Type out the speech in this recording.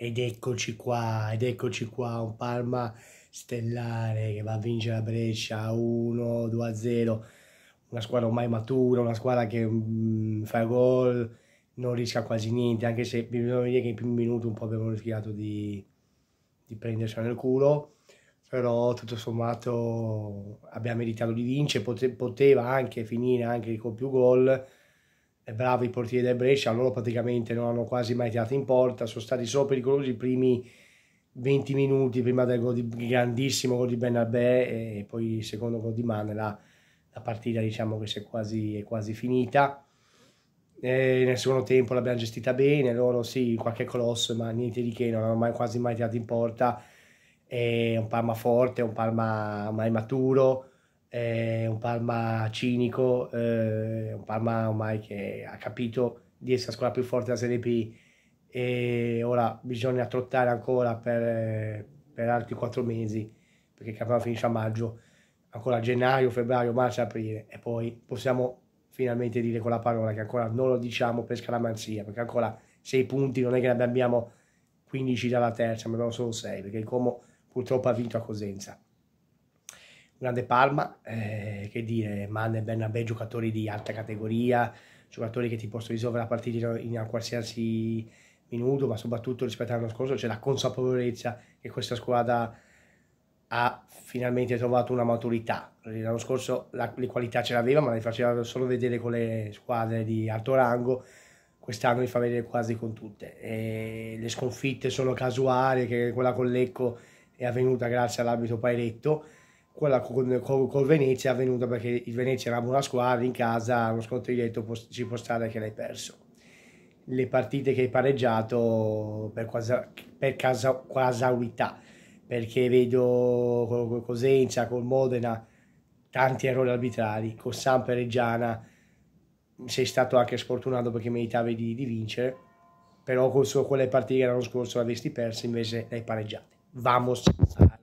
Ed eccoci qua, ed eccoci qua, un Palma stellare che va a vincere la Brescia 1-2-0, una squadra ormai matura, una squadra che mh, mm, fa gol, non rischia quasi niente, anche se bisogna dire che in primo minuto un po' abbiamo rischiato di, di prendersela nel culo, però tutto sommato abbiamo meritato di vincere, poteva anche finire anche con più gol, eh, bravi i portieri del Brescia, loro praticamente non hanno quasi mai tirato in porta, sono stati solo pericolosi i primi 20 minuti prima del gol di, grandissimo gol di Benalbè e poi il secondo gol di Manela, la partita diciamo che si è quasi, è quasi finita. E nel secondo tempo l'abbiamo gestita bene, loro sì, qualche colosso, ma niente di che, non hanno mai, quasi mai tirato in porta. È un Parma forte, un Parma mai maturo, è un Parma cinico, eh, un Parma ormai che ha capito di essere la squadra più forte della Serie B e ora bisogna trottare ancora per, eh, per altri quattro mesi perché il campionato finisce a maggio, ancora gennaio, febbraio, marzo, aprile e poi possiamo finalmente dire con la parola che ancora non lo diciamo per scaramanzia perché ancora sei punti non è che ne abbiamo 15 dalla terza, ma abbiamo solo 6 perché il Como purtroppo ha vinto a Cosenza grande Palma, eh, che dire, manda a bei giocatori di alta categoria, giocatori che ti possono risolvere la partita in qualsiasi minuto, ma soprattutto rispetto all'anno scorso c'è la consapevolezza che questa squadra ha finalmente trovato una maturità. L'anno scorso la, le qualità ce l'aveva, ma le faceva solo vedere con le squadre di alto rango, quest'anno li fa vedere quasi con tutte. E le sconfitte sono casuali, che quella con Lecco è avvenuta grazie all'arbitro Pairetto, quella con, con, con Venezia è avvenuta perché il Venezia era una buona squadra in casa, uno scontro diretto può, ci può stare che l'hai perso. Le partite che hai pareggiato per, quasi, per casa, quasaurità, perché vedo con, con Cosenza, con Modena, tanti errori arbitrari, con Sampa e Reggiana sei stato anche sfortunato perché meritavi di, di vincere, però con, su, con le partite che l'anno scorso l'avresti persa invece le hai pareggiate. Vamos a